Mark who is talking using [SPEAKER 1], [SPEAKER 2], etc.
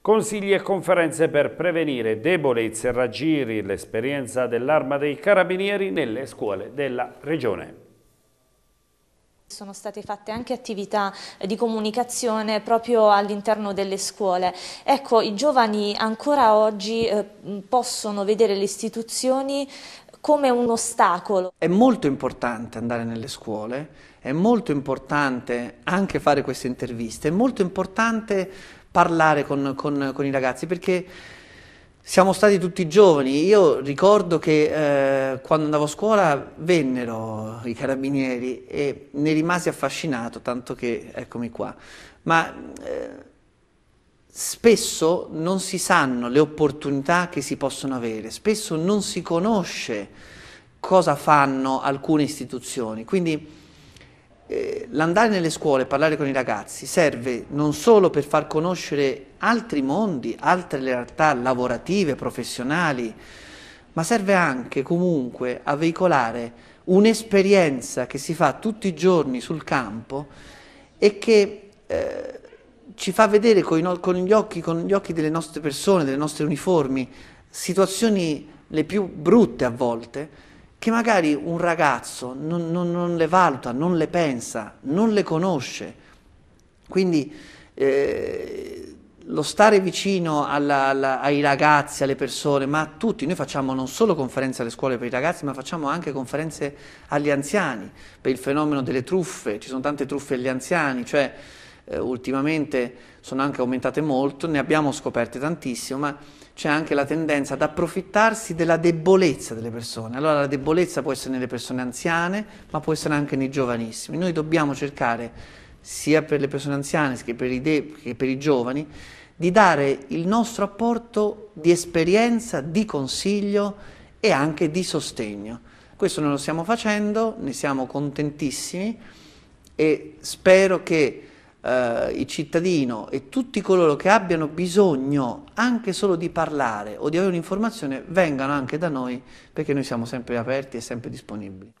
[SPEAKER 1] Consigli e conferenze per prevenire debolezze e raggiri, l'esperienza dell'arma dei carabinieri nelle scuole della regione.
[SPEAKER 2] Sono state fatte anche attività di comunicazione proprio all'interno delle scuole. Ecco, i giovani ancora oggi eh, possono vedere le istituzioni come un ostacolo.
[SPEAKER 1] È molto importante andare nelle scuole, è molto importante anche fare queste interviste, è molto importante parlare con, con, con i ragazzi perché siamo stati tutti giovani. Io ricordo che eh, quando andavo a scuola vennero i carabinieri e ne rimasi affascinato, tanto che eccomi qua. Ma eh, spesso non si sanno le opportunità che si possono avere, spesso non si conosce cosa fanno alcune istituzioni. Quindi eh, l'andare nelle scuole, parlare con i ragazzi, serve non solo per far conoscere altri mondi, altre realtà lavorative, professionali, ma serve anche comunque a veicolare un'esperienza che si fa tutti i giorni sul campo e che eh, ci fa vedere con, con, gli occhi, con gli occhi delle nostre persone, delle nostre uniformi, situazioni le più brutte a volte, che magari un ragazzo non, non, non, le valuta, non le pensa, non le conosce. Quindi eh, lo stare vicino alla, alla, ai ragazzi, alle persone, ma a tutti, noi facciamo non solo conferenze alle scuole per i ragazzi, ma facciamo anche conferenze agli anziani, per il fenomeno delle truffe, ci sono tante truffe agli anziani, cioè eh, ultimamente sono anche aumentate molto, ne abbiamo scoperte tantissimo, ma c'è anche la tendenza ad approfittarsi della debolezza delle persone. Allora la debolezza può essere nelle persone anziane, ma può essere anche nei giovanissimi. Noi dobbiamo cercare, sia per le persone anziane che per i, de- che per i giovani, di dare il nostro apporto di esperienza, di consiglio e anche di sostegno. Questo noi lo stiamo facendo, ne siamo contentissimi e spero che eh, il cittadino e tutti coloro che abbiano bisogno anche solo di parlare o di avere un'informazione vengano anche da noi perché noi siamo sempre aperti e sempre disponibili.